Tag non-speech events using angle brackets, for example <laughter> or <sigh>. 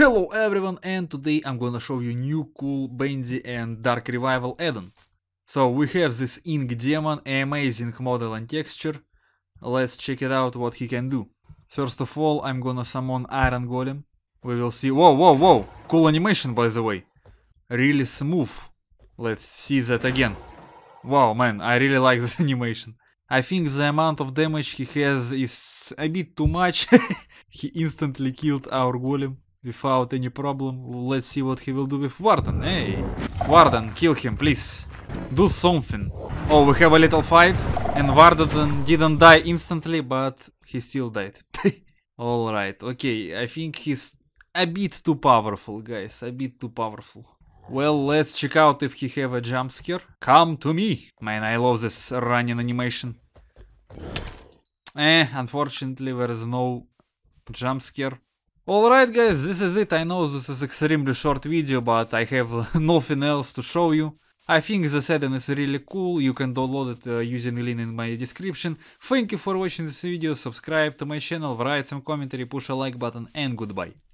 Hello everyone and today I'm gonna show you new cool Bendy and Dark Revival add-on. So we have this Ink Demon, amazing model and texture. Let's check it out what he can do. First of all I'm gonna summon Iron Golem. We will see... Whoa, whoa, whoa! Cool animation by the way. Really smooth. Let's see that again. Wow, man, I really like <laughs> this animation. I think the amount of damage he has is a bit too much. <laughs> he instantly killed our golem without any problem. Let's see what he will do with Warden. Hey, Warden, kill him, please. Do something. Oh, we have a little fight. And Warden didn't die instantly, but he still died. <laughs> Alright, okay, I think he's a bit too powerful, guys. A bit too powerful. Well, let's check out if he have a jump scare. Come to me! Man, I love this running animation. Eh, unfortunately there is no jump scare. Alright guys, this is it. I know this is extremely short video, but I have <laughs> nothing else to show you. I think the setting is really cool, you can download it uh, using the link in my description. Thank you for watching this video, subscribe to my channel, write some commentary, push a like button and goodbye.